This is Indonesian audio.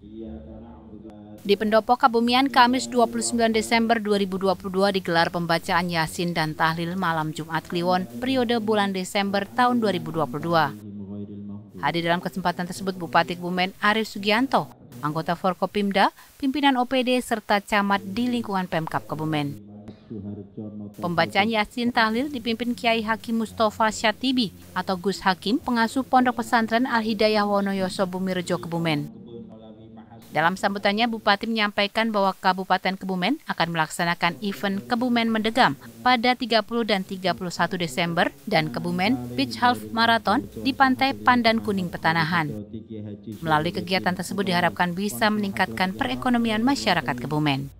Iya, di Pendopo Kabumian Kamis 29 Desember 2022 digelar pembacaan Yasin dan Tahlil malam Jumat Kliwon periode bulan Desember tahun 2022. Hadir dalam kesempatan tersebut Bupati Kebumen Arif Sugianto, anggota Forkopimda, pimpinan OPD serta camat di lingkungan Pemkap Kebumen. Pembacaan Yasin Tahlil dipimpin Kiai Hakim Mustafa Syatibi atau Gus Hakim, pengasuh Pondok Pesantren Al-Hidayah Wonoyoso Bumirejo Kebumen. Dalam sambutannya, Bupati menyampaikan bahwa Kabupaten Kebumen akan melaksanakan event Kebumen Mendegam pada 30 dan 31 Desember dan Kebumen Beach Half Marathon di Pantai Pandan Kuning Petanahan. Melalui kegiatan tersebut diharapkan bisa meningkatkan perekonomian masyarakat Kebumen.